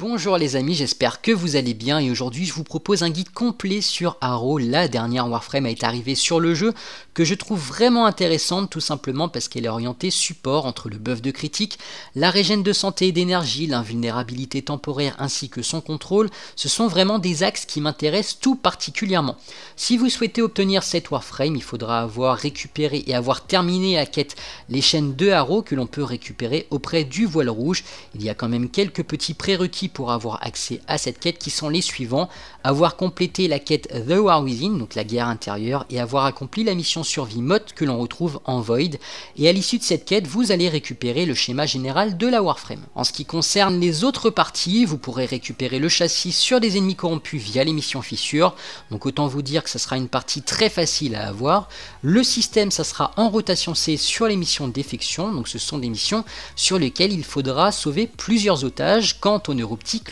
Bonjour les amis, j'espère que vous allez bien et aujourd'hui je vous propose un guide complet sur Arrow. La dernière Warframe est arrivée sur le jeu que je trouve vraiment intéressante tout simplement parce qu'elle est orientée support entre le buff de critique, la régène de santé et d'énergie, l'invulnérabilité temporaire ainsi que son contrôle. Ce sont vraiment des axes qui m'intéressent tout particulièrement. Si vous souhaitez obtenir cette Warframe, il faudra avoir récupéré et avoir terminé la quête les chaînes de Arrow que l'on peut récupérer auprès du voile rouge. Il y a quand même quelques petits prérequis pour avoir accès à cette quête qui sont les suivants. Avoir complété la quête The War Within, donc la guerre intérieure, et avoir accompli la mission survie mode que l'on retrouve en Void. Et à l'issue de cette quête, vous allez récupérer le schéma général de la Warframe. En ce qui concerne les autres parties, vous pourrez récupérer le châssis sur des ennemis corrompus via les missions fissures. Donc autant vous dire que ce sera une partie très facile à avoir. Le système, ça sera en rotation C sur les missions défection. Donc ce sont des missions sur lesquelles il faudra sauver plusieurs otages. quand Quant aux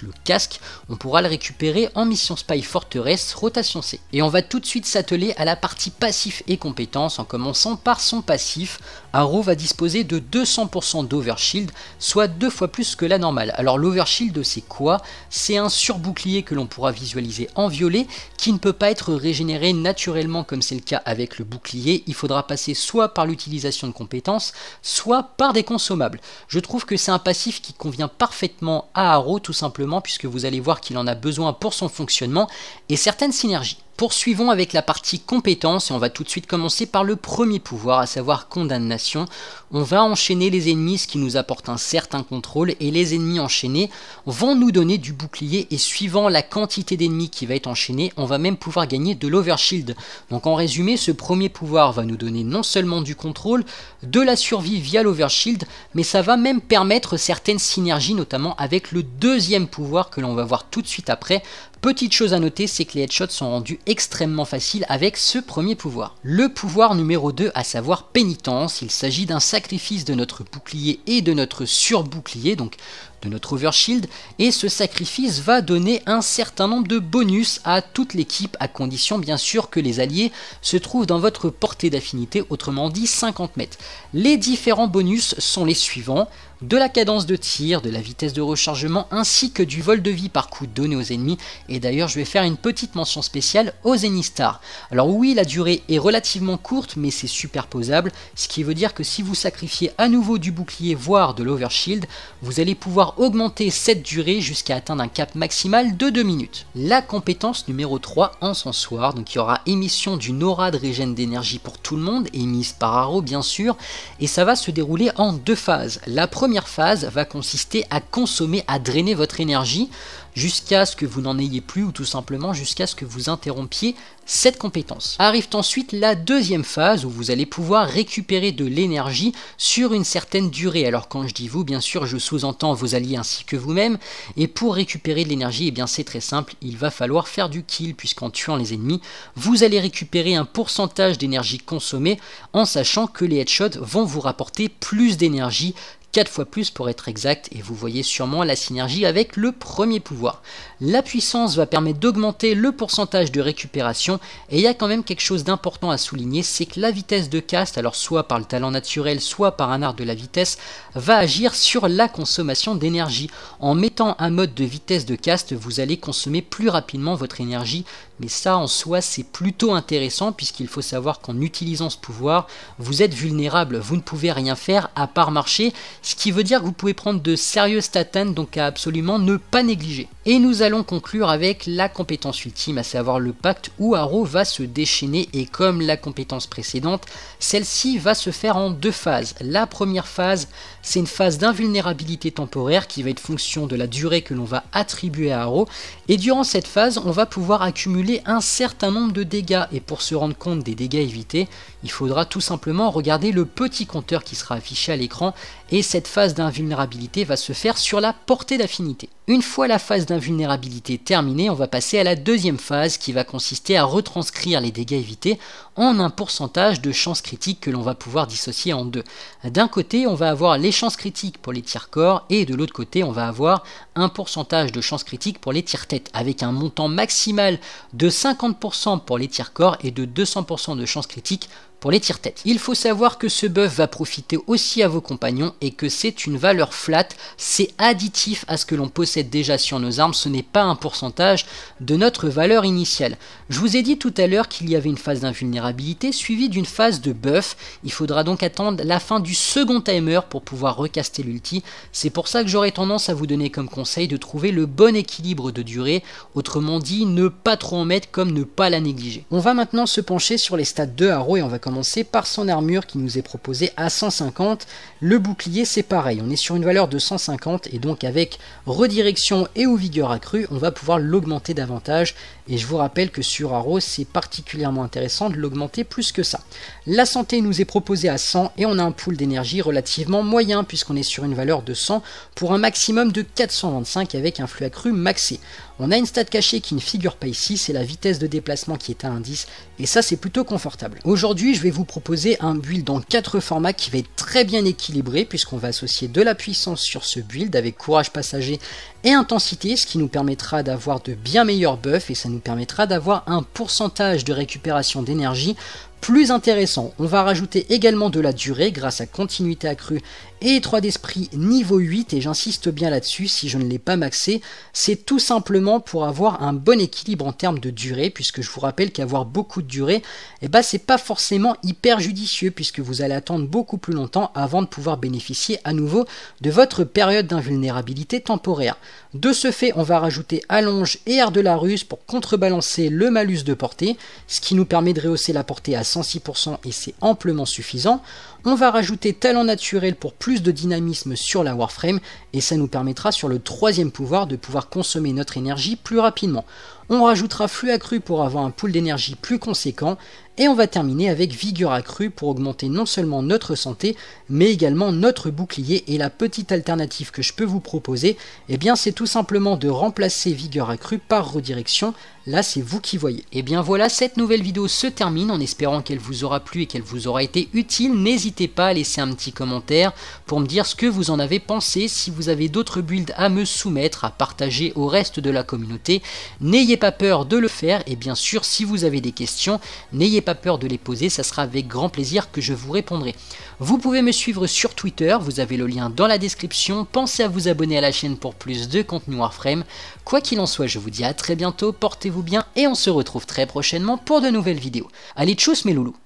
le casque, on pourra le récupérer en mission Spy Forteresse Rotation C. Et on va tout de suite s'atteler à la partie passif et compétences en commençant par son passif. Arrow va disposer de 200% d'overshield, soit deux fois plus que la normale. Alors l'overshield c'est quoi C'est un surbouclier que l'on pourra visualiser en violet qui ne peut pas être régénéré naturellement comme c'est le cas avec le bouclier. Il faudra passer soit par l'utilisation de compétences, soit par des consommables. Je trouve que c'est un passif qui convient parfaitement à Arrow tout simplement puisque vous allez voir qu'il en a besoin pour son fonctionnement et certaines synergies. Poursuivons avec la partie compétence et on va tout de suite commencer par le premier pouvoir, à savoir condamnation. On va enchaîner les ennemis, ce qui nous apporte un certain contrôle, et les ennemis enchaînés vont nous donner du bouclier et suivant la quantité d'ennemis qui va être enchaînée, on va même pouvoir gagner de l'overshield. Donc en résumé, ce premier pouvoir va nous donner non seulement du contrôle, de la survie via l'overshield, mais ça va même permettre certaines synergies, notamment avec le deuxième pouvoir que l'on va voir tout de suite après, Petite chose à noter, c'est que les headshots sont rendus extrêmement faciles avec ce premier pouvoir. Le pouvoir numéro 2, à savoir pénitence, il s'agit d'un sacrifice de notre bouclier et de notre surbouclier, donc de notre overshield et ce sacrifice va donner un certain nombre de bonus à toute l'équipe à condition bien sûr que les alliés se trouvent dans votre portée d'affinité, autrement dit 50 mètres. Les différents bonus sont les suivants de la cadence de tir, de la vitesse de rechargement ainsi que du vol de vie par coup donné aux ennemis et d'ailleurs je vais faire une petite mention spéciale aux Zenistar. Alors oui la durée est relativement courte mais c'est superposable ce qui veut dire que si vous sacrifiez à nouveau du bouclier voire de l'overshield vous allez pouvoir augmenter cette durée jusqu'à atteindre un cap maximal de 2 minutes. La compétence numéro 3 en soir, donc il y aura émission d'une aura de régène d'énergie pour tout le monde, émise par Aro bien sûr, et ça va se dérouler en deux phases. La première phase va consister à consommer, à drainer votre énergie jusqu'à ce que vous n'en ayez plus ou tout simplement jusqu'à ce que vous interrompiez cette compétence. Arrive ensuite la deuxième phase où vous allez pouvoir récupérer de l'énergie sur une certaine durée. Alors quand je dis vous, bien sûr, je sous-entends vos ainsi que vous-même. Et pour récupérer de l'énergie, et eh bien c'est très simple, il va falloir faire du kill puisqu'en tuant les ennemis, vous allez récupérer un pourcentage d'énergie consommée en sachant que les headshots vont vous rapporter plus d'énergie 4 fois plus pour être exact, et vous voyez sûrement la synergie avec le premier pouvoir. La puissance va permettre d'augmenter le pourcentage de récupération, et il y a quand même quelque chose d'important à souligner, c'est que la vitesse de cast, alors soit par le talent naturel, soit par un art de la vitesse, va agir sur la consommation d'énergie. En mettant un mode de vitesse de cast, vous allez consommer plus rapidement votre énergie, mais ça en soi c'est plutôt intéressant puisqu'il faut savoir qu'en utilisant ce pouvoir, vous êtes vulnérable, vous ne pouvez rien faire à part marcher, ce qui veut dire que vous pouvez prendre de sérieux tatanes, donc à absolument ne pas négliger. Et nous allons conclure avec la compétence ultime, à savoir le pacte où Arrow va se déchaîner et comme la compétence précédente, celle-ci va se faire en deux phases. La première phase, c'est une phase d'invulnérabilité temporaire qui va être fonction de la durée que l'on va attribuer à Arrow. et durant cette phase, on va pouvoir accumuler un certain nombre de dégâts et pour se rendre compte des dégâts évités, il faudra tout simplement regarder le petit compteur qui sera affiché à l'écran et cette phase d'invulnérabilité va se faire sur la portée d'affinité. Une fois la phase d'invulnérabilité terminée, on va passer à la deuxième phase qui va consister à retranscrire les dégâts évités en un pourcentage de chances critiques que l'on va pouvoir dissocier en deux. D'un côté, on va avoir les chances critiques pour les tirs corps et de l'autre côté, on va avoir un pourcentage de chances critiques pour les tirs tête avec un montant maximal de 50% pour les tirs corps et de 200% de chances critiques pour les tirs tête. Il faut savoir que ce buff va profiter aussi à vos compagnons et que c'est une valeur flat, c'est additif à ce que l'on possède déjà sur nos armes, ce n'est pas un pourcentage de notre valeur initiale. Je vous ai dit tout à l'heure qu'il y avait une phase d'invulnérabilité suivie d'une phase de buff. Il faudra donc attendre la fin du second timer pour pouvoir recaster l'ulti. C'est pour ça que j'aurais tendance à vous donner comme conseil de trouver le bon équilibre de durée, autrement dit ne pas trop en mettre comme ne pas la négliger. On va maintenant se pencher sur les stats de Haro et on va commencer par son armure qui nous est proposée à 150. Le bouclier c'est pareil, on est sur une valeur de 150 et donc avec redirection et aux vigueurs accrues, on va pouvoir l'augmenter davantage. Et je vous rappelle que sur Arrow, c'est particulièrement intéressant de l'augmenter plus que ça. La santé nous est proposée à 100 et on a un pool d'énergie relativement moyen puisqu'on est sur une valeur de 100 pour un maximum de 425 avec un flux accru maxé. On a une stat cachée qui ne figure pas ici, c'est la vitesse de déplacement qui est à indice et ça c'est plutôt confortable. Aujourd'hui, je vais vous proposer un build en 4 formats qui va être très bien équilibré puisqu'on va associer de la puissance sur ce build avec courage passager et intensité, ce qui nous permettra d'avoir de bien meilleurs buffs et ça nous permettra d'avoir un pourcentage de récupération d'énergie plus intéressant. On va rajouter également de la durée grâce à continuité accrue et étroit d'esprit niveau 8 et j'insiste bien là-dessus si je ne l'ai pas maxé, c'est tout simplement pour avoir un bon équilibre en termes de durée puisque je vous rappelle qu'avoir beaucoup de durée, eh ben c'est pas forcément hyper judicieux puisque vous allez attendre beaucoup plus longtemps avant de pouvoir bénéficier à nouveau de votre période d'invulnérabilité temporaire. De ce fait, on va rajouter allonge et air de la ruse pour contrebalancer le malus de portée, ce qui nous permet de rehausser la portée à 106% et c'est amplement suffisant. On va rajouter talent naturel pour plus de dynamisme sur la Warframe et ça nous permettra sur le troisième pouvoir de pouvoir consommer notre énergie plus rapidement. On rajoutera flux accru pour avoir un pool d'énergie plus conséquent. Et on va terminer avec vigueur accrue pour augmenter non seulement notre santé, mais également notre bouclier. Et la petite alternative que je peux vous proposer, eh bien c'est tout simplement de remplacer vigueur accrue par redirection. Là c'est vous qui voyez. Et eh bien voilà, cette nouvelle vidéo se termine en espérant qu'elle vous aura plu et qu'elle vous aura été utile. N'hésitez pas à laisser un petit commentaire pour me dire ce que vous en avez pensé, si vous avez d'autres builds à me soumettre, à partager au reste de la communauté. N'ayez pas peur de le faire et bien sûr si vous avez des questions, n'ayez pas peur de les poser, ça sera avec grand plaisir que je vous répondrai. Vous pouvez me suivre sur Twitter, vous avez le lien dans la description, pensez à vous abonner à la chaîne pour plus de contenu Warframe. Quoi qu'il en soit, je vous dis à très bientôt, portez-vous bien et on se retrouve très prochainement pour de nouvelles vidéos. Allez tchuss mes loulous